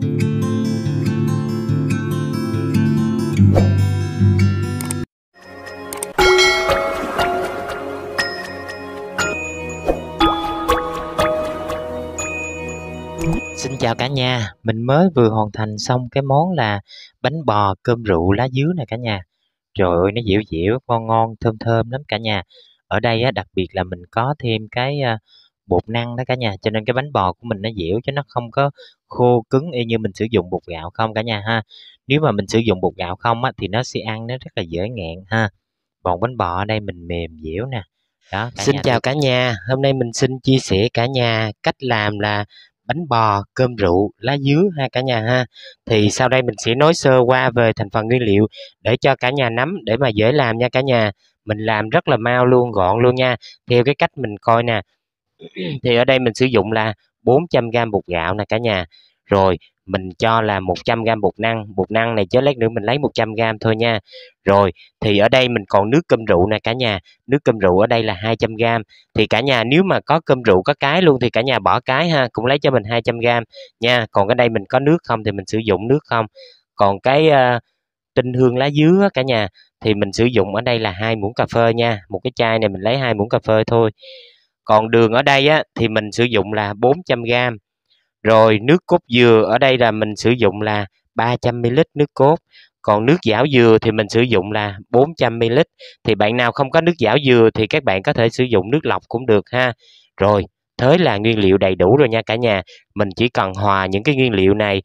Xin chào cả nhà, mình mới vừa hoàn thành xong cái món là bánh bò cơm rượu lá dứa nè cả nhà. Trời ơi nó dẻo dẻo, ngon ngon, thơm thơm lắm cả nhà. Ở đây á, đặc biệt là mình có thêm cái à, bột năng đó cả nhà cho nên cái bánh bò của mình nó dẻo chứ nó không có khô cứng y như mình sử dụng bột gạo không cả nhà ha nếu mà mình sử dụng bột gạo không á, thì nó sẽ ăn nó rất là dễ ngẹn ha còn bánh bò ở đây mình mềm dẻo nè đó, xin nhà. chào cả nhà hôm nay mình xin chia sẻ cả nhà cách làm là bánh bò cơm rượu lá dứa ha cả nhà ha thì sau đây mình sẽ nói sơ qua về thành phần nguyên liệu để cho cả nhà nắm để mà dễ làm nha cả nhà mình làm rất là mau luôn gọn luôn nha theo cái cách mình coi nè Ừ. thì ở đây mình sử dụng là 400 g bột gạo nè cả nhà rồi mình cho là 100 g bột năng bột năng này chớ lát nữa mình lấy 100 g thôi nha rồi thì ở đây mình còn nước cơm rượu nè cả nhà nước cơm rượu ở đây là 200 g thì cả nhà nếu mà có cơm rượu có cái luôn thì cả nhà bỏ cái ha cũng lấy cho mình 200 g nha còn ở đây mình có nước không thì mình sử dụng nước không còn cái uh, tinh hương lá dứa cả nhà thì mình sử dụng ở đây là hai muỗng cà phê nha một cái chai này mình lấy hai muỗng cà phê thôi còn đường ở đây á, thì mình sử dụng là 400 gram rồi nước cốt dừa ở đây là mình sử dụng là 300 ml nước cốt còn nước giảo dừa thì mình sử dụng là 400 ml thì bạn nào không có nước giảo dừa thì các bạn có thể sử dụng nước lọc cũng được ha rồi thế là nguyên liệu đầy đủ rồi nha cả nhà mình chỉ cần hòa những cái nguyên liệu này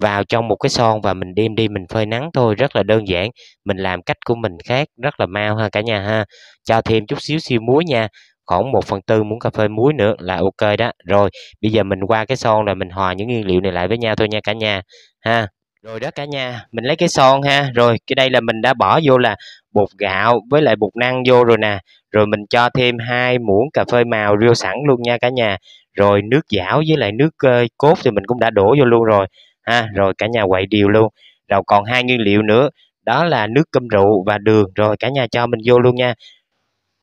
vào trong một cái son và mình đem đi mình phơi nắng thôi rất là đơn giản mình làm cách của mình khác rất là mau ha cả nhà ha cho thêm chút xíu siêu muối nha khoảng 1 phần tư muỗng cà phê muối nữa là ok đó rồi bây giờ mình qua cái son rồi mình hòa những nguyên liệu này lại với nhau thôi nha cả nhà ha rồi đó cả nhà mình lấy cái son ha rồi cái đây là mình đã bỏ vô là bột gạo với lại bột năng vô rồi nè rồi mình cho thêm hai muỗng cà phê màu rêu sẵn luôn nha cả nhà rồi nước dảo với lại nước uh, cốt thì mình cũng đã đổ vô luôn rồi ha rồi cả nhà quậy đều luôn rồi còn hai nguyên liệu nữa đó là nước cơm rượu và đường rồi cả nhà cho mình vô luôn nha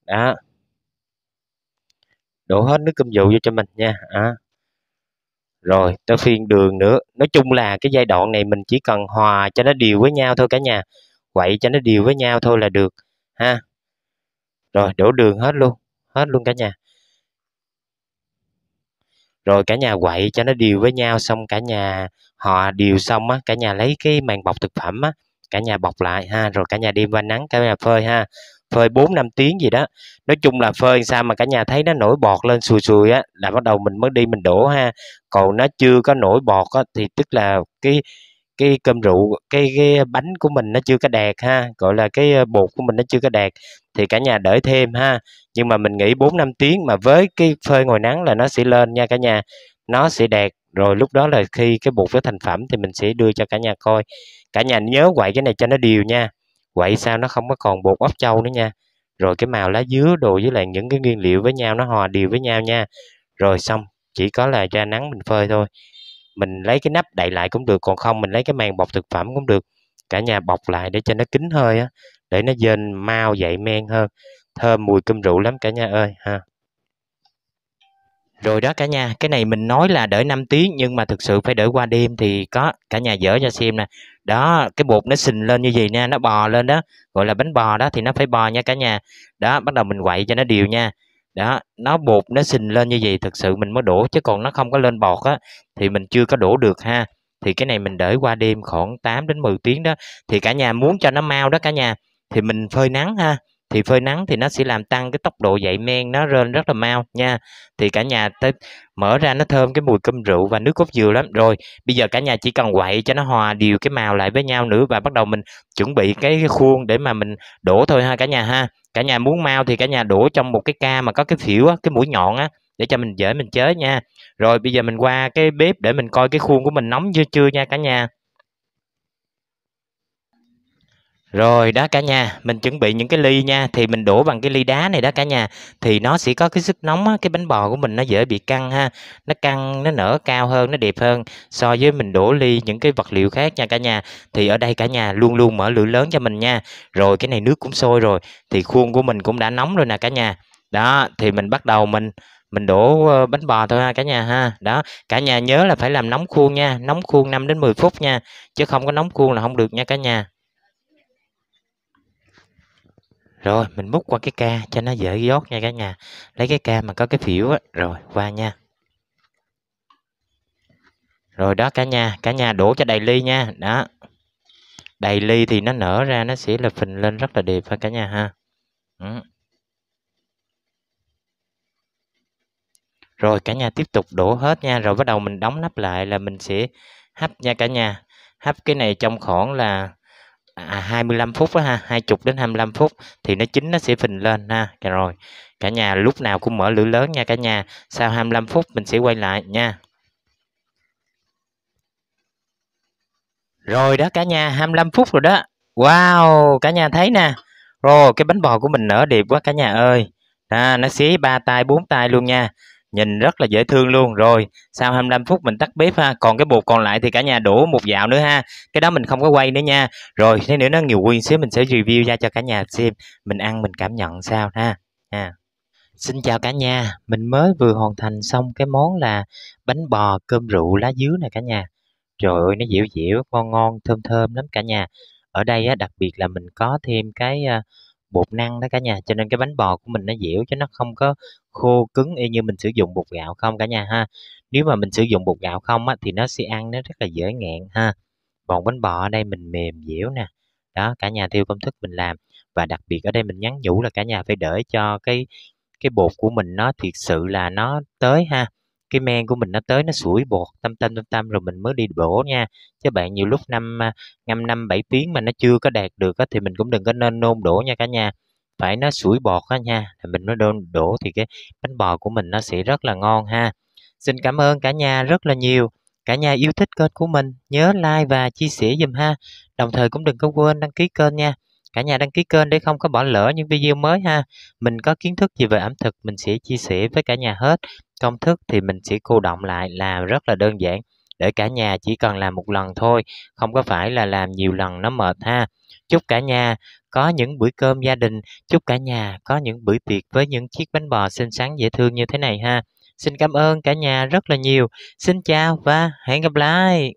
đó đổ hết nước cơm dụ vô cho mình nha à. rồi tới phiên đường nữa nói chung là cái giai đoạn này mình chỉ cần hòa cho nó đều với nhau thôi cả nhà quậy cho nó đều với nhau thôi là được ha rồi đổ đường hết luôn hết luôn cả nhà rồi cả nhà quậy cho nó đều với nhau xong cả nhà họ đều xong á cả nhà lấy cái màn bọc thực phẩm á cả nhà bọc lại ha rồi cả nhà đem qua nắng cả nhà phơi ha phơi 4 5 tiếng gì đó. Nói chung là phơi sao mà cả nhà thấy nó nổi bọt lên sùi sùi á là bắt đầu mình mới đi mình đổ ha. Còn nó chưa có nổi bọt á thì tức là cái cái cơm rượu cái cái bánh của mình nó chưa có đẹp ha gọi là cái ờ, bột của mình nó chưa có đẹp thì cả nhà đợi thêm ha nhưng mà mình nghĩ 4 5 tiếng mà với cái phơi ngoài nắng là nó sẽ lên nha cả nhà nó sẽ đẹp rồi lúc đó là khi cái bột nó thành phẩm thì mình sẽ đưa cho cả nhà coi cả nhà nhớ quậy cái này cho nó đều nha quậy sao nó không có còn bột ốc trâu nữa nha rồi cái màu lá dứa đồ với lại những cái nguyên liệu với nhau nó hòa đều với nhau nha rồi xong chỉ có là ra nắng mình phơi thôi mình lấy cái nắp đậy lại cũng được còn không mình lấy cái màng bọc thực phẩm cũng được cả nhà bọc lại để cho nó kín hơi á để nó dên mau dậy men hơn thơm mùi cơm rượu lắm cả nhà ơi ha rồi đó cả nhà, cái này mình nói là đợi 5 tiếng nhưng mà thực sự phải đợi qua đêm thì có cả nhà dở cho xem nè. Đó, cái bột nó sình lên như gì nha, nó bò lên đó, gọi là bánh bò đó thì nó phải bò nha cả nhà. Đó, bắt đầu mình quậy cho nó đều nha. Đó, nó bột nó sình lên như vậy thực sự mình mới đổ chứ còn nó không có lên bọt á thì mình chưa có đổ được ha. Thì cái này mình đợi qua đêm khoảng 8 đến 10 tiếng đó thì cả nhà muốn cho nó mau đó cả nhà thì mình phơi nắng ha thì phơi nắng thì nó sẽ làm tăng cái tốc độ dậy men nó lên rất là mau nha thì cả nhà tới mở ra nó thơm cái mùi cơm rượu và nước cốt dừa lắm rồi bây giờ cả nhà chỉ cần quậy cho nó hòa đều cái màu lại với nhau nữa và bắt đầu mình chuẩn bị cái khuôn để mà mình đổ thôi ha cả nhà ha cả nhà muốn mau thì cả nhà đổ trong một cái ca mà có cái phiểu á cái mũi nhọn á để cho mình dễ mình chế nha rồi bây giờ mình qua cái bếp để mình coi cái khuôn của mình nóng chưa chưa nha cả nhà Rồi đó cả nhà, mình chuẩn bị những cái ly nha Thì mình đổ bằng cái ly đá này đó cả nhà Thì nó sẽ có cái sức nóng á, cái bánh bò của mình nó dễ bị căng ha Nó căng, nó nở cao hơn, nó đẹp hơn So với mình đổ ly những cái vật liệu khác nha cả nhà Thì ở đây cả nhà luôn luôn mở lửa lớn cho mình nha Rồi cái này nước cũng sôi rồi Thì khuôn của mình cũng đã nóng rồi nè cả nhà Đó, thì mình bắt đầu mình mình đổ ờ, bánh bò thôi ha cả nhà ha đó cả nhà nhớ là phải làm nóng khuôn nha nóng khuôn 5 đến 10 phút nha chứ không có nóng khuôn là không được nha cả nhà rồi mình múc qua cái ca cho nó dễ dốt nha cả nhà. Lấy cái ca mà có cái phiểu á, rồi qua nha. Rồi đó cả nhà, cả nhà đổ cho đầy ly nha. Đó. Đầy ly thì nó nở ra nó sẽ là phình lên rất là đẹp ha cả nhà ha. Ừ. Rồi cả nhà tiếp tục đổ hết nha, rồi bắt đầu mình đóng nắp lại là mình sẽ hấp nha cả nhà. Hấp cái này trong khoảng là à, 25 phút đó, ha 20 đến 25 phút thì nó chín nó sẽ phình lên ha dạ rồi cả nhà lúc nào cũng mở lửa lớn nha cả nhà sau 25 phút mình sẽ quay lại nha rồi đó cả nhà 25 phút rồi đó wow cả nhà thấy nè rồi cái bánh bò của mình nở đẹp quá cả nhà ơi à, nó xí ba tay bốn tay luôn nha nhìn rất là dễ thương luôn rồi sau 25 phút mình tắt bếp ha còn cái bột còn lại thì cả nhà đổ một dạo nữa ha cái đó mình không có quay nữa nha rồi thế nữa nó nhiều quyên xíu mình sẽ review ra cho cả nhà xem mình ăn mình cảm nhận sao ha ha à, Xin chào cả nhà, mình mới vừa hoàn thành xong cái món là bánh bò cơm rượu lá dứa nè cả nhà. Trời ơi nó dẻo dẻo, ngon ngon, thơm thơm lắm cả nhà. Ở đây á, đặc biệt là mình có thêm cái à, bột năng đó cả nhà cho nên cái bánh bò của mình nó dẻo chứ nó không có khô cứng y như mình sử dụng bột gạo không cả nhà ha nếu mà mình sử dụng bột gạo không á, thì nó sẽ ăn nó rất là dễ ngẹn ha còn bánh bò ở đây mình mềm dẻo nè đó cả nhà theo công thức mình làm và đặc biệt ở đây mình nhắn nhủ là cả nhà phải để cho cái cái bột của mình nó thiệt sự là nó tới ha cái men của mình nó tới nó sủi bọt tâm tâm tâm tâm rồi mình mới đi đổ nha chứ bạn nhiều lúc năm à, năm năm bảy tiếng mà nó chưa có đạt được á, thì mình cũng đừng có nên nôn đổ nha cả nhà phải nó sủi bọt á nha thì mình mới đổ, đổ thì cái bánh bò của mình nó sẽ rất là ngon ha xin cảm ơn cả nhà rất là nhiều cả nhà yêu thích kênh của mình nhớ like và chia sẻ giùm ha đồng thời cũng đừng có quên đăng ký kênh nha cả nhà đăng ký kênh để không có bỏ lỡ những video mới ha mình có kiến thức gì về ẩm thực mình sẽ chia sẻ với cả nhà hết công thức thì mình sẽ cô động lại là rất là đơn giản để cả nhà chỉ cần làm một lần thôi, không có phải là làm nhiều lần nó mệt ha. Chúc cả nhà có những bữa cơm gia đình, chúc cả nhà có những bữa tiệc với những chiếc bánh bò xinh xắn dễ thương như thế này ha. Xin cảm ơn cả nhà rất là nhiều. Xin chào và hẹn gặp lại.